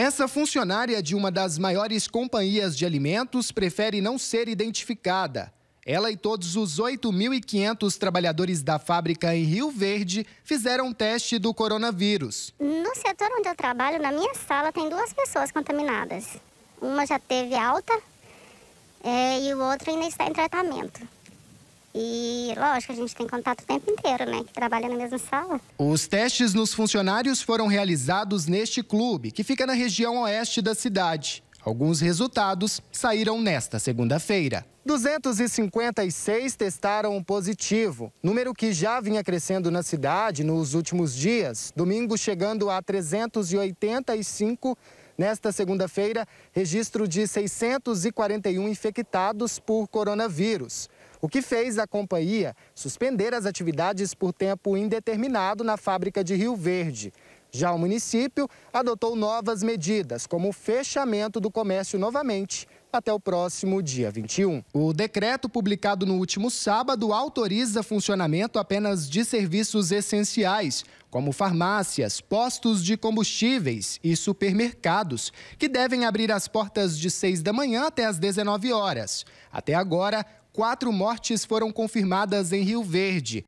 Essa funcionária de uma das maiores companhias de alimentos prefere não ser identificada. Ela e todos os 8.500 trabalhadores da fábrica em Rio Verde fizeram teste do coronavírus. No setor onde eu trabalho, na minha sala, tem duas pessoas contaminadas. Uma já teve alta é, e o outro ainda está em tratamento. E lógico, a gente tem contato o tempo inteiro, né? Que trabalha na mesma sala. Os testes nos funcionários foram realizados neste clube, que fica na região oeste da cidade. Alguns resultados saíram nesta segunda-feira. 256 testaram positivo, número que já vinha crescendo na cidade nos últimos dias. Domingo chegando a 385 Nesta segunda-feira, registro de 641 infectados por coronavírus o que fez a companhia suspender as atividades por tempo indeterminado na fábrica de Rio Verde. Já o município adotou novas medidas, como o fechamento do comércio novamente até o próximo dia 21. O decreto publicado no último sábado autoriza funcionamento apenas de serviços essenciais, como farmácias, postos de combustíveis e supermercados, que devem abrir as portas de 6 da manhã até as 19 horas. Até agora, quatro mortes foram confirmadas em Rio Verde.